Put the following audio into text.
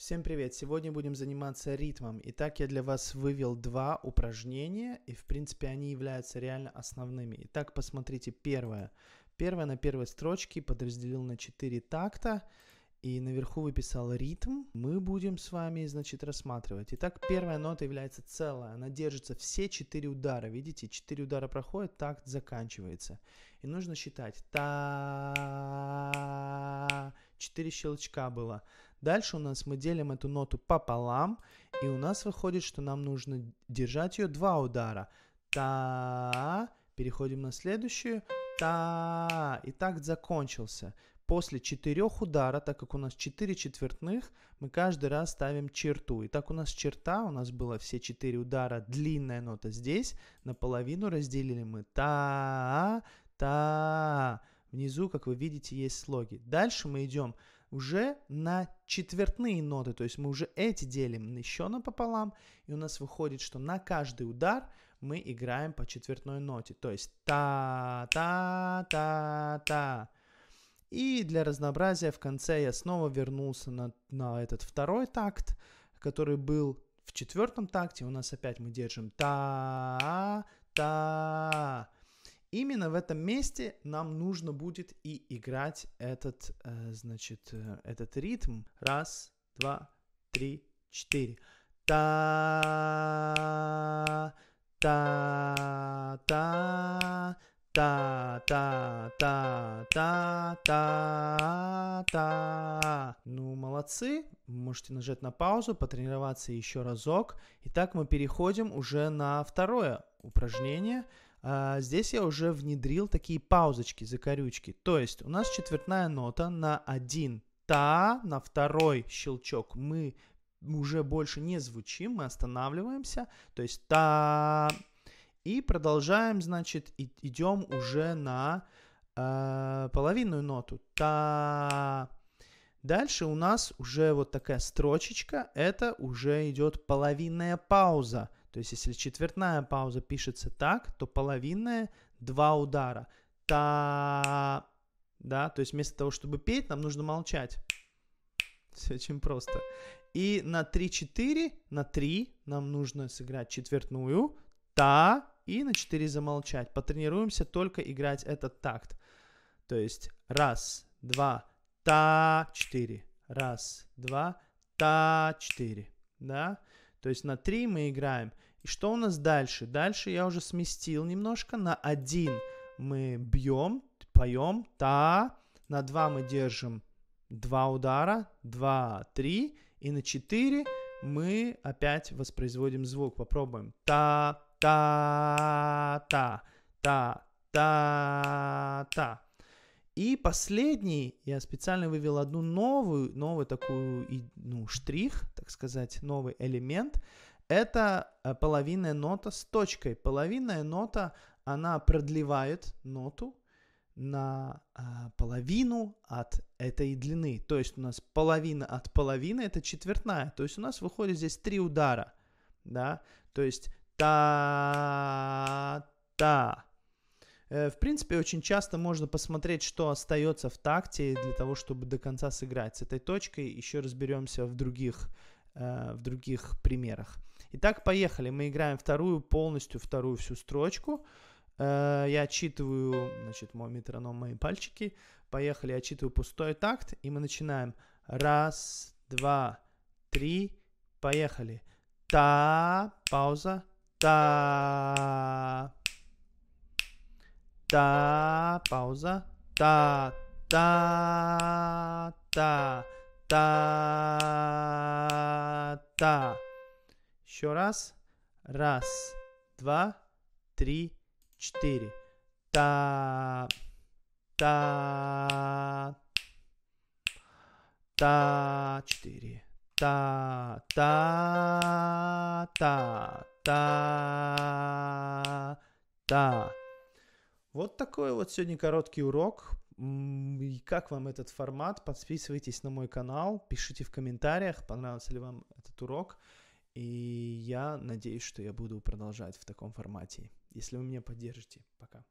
Всем привет! Сегодня будем заниматься ритмом. Итак, я для вас вывел два упражнения, и в принципе они являются реально основными. Итак, посмотрите первое. Первое на первой строчке подразделил на 4 такта и наверху выписал ритм, мы будем с вами, значит, рассматривать. Итак, первая нота является целая, она держится все четыре удара, видите, четыре удара проходит, такт заканчивается. И нужно считать та четыре щелчка было. Дальше у нас мы делим эту ноту пополам, и у нас выходит, что нам нужно держать ее два удара. Та, переходим на следующую, та и так закончился. После четырех удара, так как у нас четыре четвертных, мы каждый раз ставим черту. И так у нас черта, у нас было все четыре удара, длинная нота здесь, наполовину разделили мы та, та. Внизу, как вы видите, есть слоги. Дальше мы идем уже на четвертные ноты, то есть мы уже эти делим еще напополам, и у нас выходит, что на каждый удар мы играем по четвертной ноте, то есть та-та-та-та. И для разнообразия в конце я снова вернулся на, на этот второй такт, который был в четвертом такте. У нас опять мы держим та-та. Именно в этом месте нам нужно будет и играть этот, э, значит, э, этот ритм. Раз, два, три, четыре. Та. -та та та та та та та та та Ну, молодцы. Можете нажать на паузу, потренироваться еще разок. Итак, мы переходим уже на второе упражнение. А, здесь я уже внедрил такие паузочки, закорючки. То есть у нас четвертная нота на один та, на второй щелчок мы уже больше не звучим, мы останавливаемся, то есть та и продолжаем, значит, и, идем уже на э, половинную ноту та. Дальше у нас уже вот такая строчечка, это уже идет половинная пауза. То есть если четвертная пауза пишется так, то половинная два удара. Та, да, то есть вместо того, чтобы петь, нам нужно молчать. Все очень просто. И на 3-4, на 3 нам нужно сыграть четвертную, та, и на 4 замолчать. Потренируемся только играть этот такт. То есть раз, два, та, 4. Раз, два, та, 4. Да? То есть на 3 мы играем. И что у нас дальше? Дальше я уже сместил немножко. На 1 мы бьем, поем, та. На 2 мы держим Два удара, два, три, и на четыре мы опять воспроизводим звук. Попробуем. Та-та-та, та-та-та. И последний, я специально вывел одну новую, новую такую, ну, штрих, так сказать, новый элемент. Это э, половинная нота с точкой. Половинная нота, она продлевает ноту, на а, половину от этой длины. То есть у нас половина от половины это четвертная. То есть у нас выходит здесь три удара. Да? То есть та-та. Э, в принципе, очень часто можно посмотреть, что остается в такте для того, чтобы до конца сыграть с этой точкой. Еще разберемся в других, э, в других примерах. Итак, поехали. Мы играем вторую, полностью вторую всю строчку. Э, я отчитываю, значит, мой метроном, мои пальчики. Поехали, отчитываю пустой такт, и мы начинаем. Раз, два, три, поехали. Та, пауза, та. Та, пауза, та, та, та, та, та. Еще раз. Раз, два, три, четыре. Та, та, та, четыре. Та, та, та, та, та. Вот такой вот сегодня короткий урок. И как вам этот формат? Подписывайтесь на мой канал, пишите в комментариях, понравился ли вам этот урок. И я надеюсь, что я буду продолжать в таком формате если вы меня поддержите. Пока.